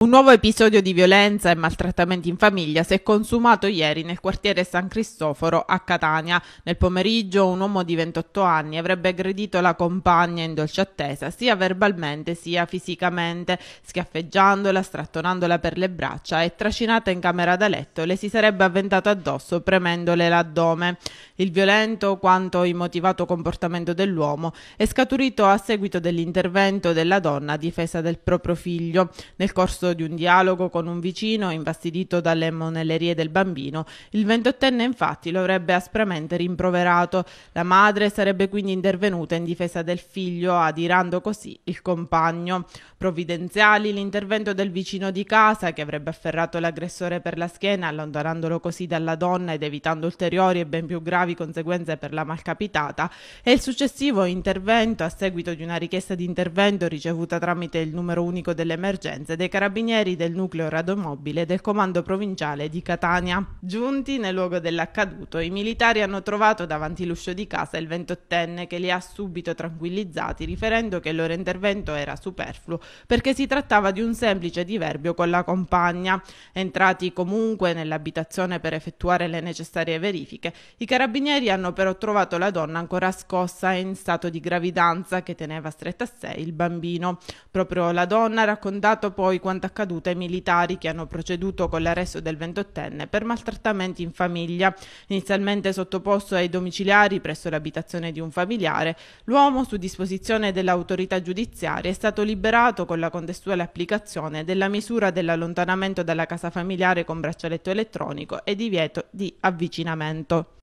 Un nuovo episodio di violenza e maltrattamenti in famiglia si è consumato ieri nel quartiere San Cristoforo a Catania. Nel pomeriggio un uomo di 28 anni avrebbe aggredito la compagna in dolce attesa sia verbalmente sia fisicamente, schiaffeggiandola, strattonandola per le braccia e trascinata in camera da letto le si sarebbe avventato addosso premendole l'addome. Il violento quanto immotivato comportamento dell'uomo è scaturito a seguito dell'intervento della donna a difesa del proprio figlio. Nel corso corso di un dialogo con un vicino infastidito dalle monellerie del bambino, il ventottenne infatti lo avrebbe aspramente rimproverato. La madre sarebbe quindi intervenuta in difesa del figlio, adirando così il compagno. Provvidenziali l'intervento del vicino di casa che avrebbe afferrato l'aggressore per la schiena, allontanandolo così dalla donna ed evitando ulteriori e ben più gravi conseguenze per la malcapitata, e il successivo intervento a seguito di una richiesta di intervento ricevuta tramite il numero unico delle emergenze dei carabinieri carabinieri del nucleo radomobile del comando provinciale di Catania. Giunti nel luogo dell'accaduto, i militari hanno trovato davanti l'uscio di casa il ventottenne che li ha subito tranquillizzati riferendo che il loro intervento era superfluo perché si trattava di un semplice diverbio con la compagna. Entrati comunque nell'abitazione per effettuare le necessarie verifiche, i carabinieri hanno però trovato la donna ancora scossa e in stato di gravidanza che teneva stretta a sé il bambino. Proprio la donna ha raccontato poi quanta accaduta ai militari che hanno proceduto con l'arresto del ventottenne per maltrattamenti in famiglia. Inizialmente sottoposto ai domiciliari presso l'abitazione di un familiare, l'uomo su disposizione dell'autorità giudiziaria è stato liberato con la contestuale applicazione della misura dell'allontanamento dalla casa familiare con braccialetto elettronico e divieto di avvicinamento.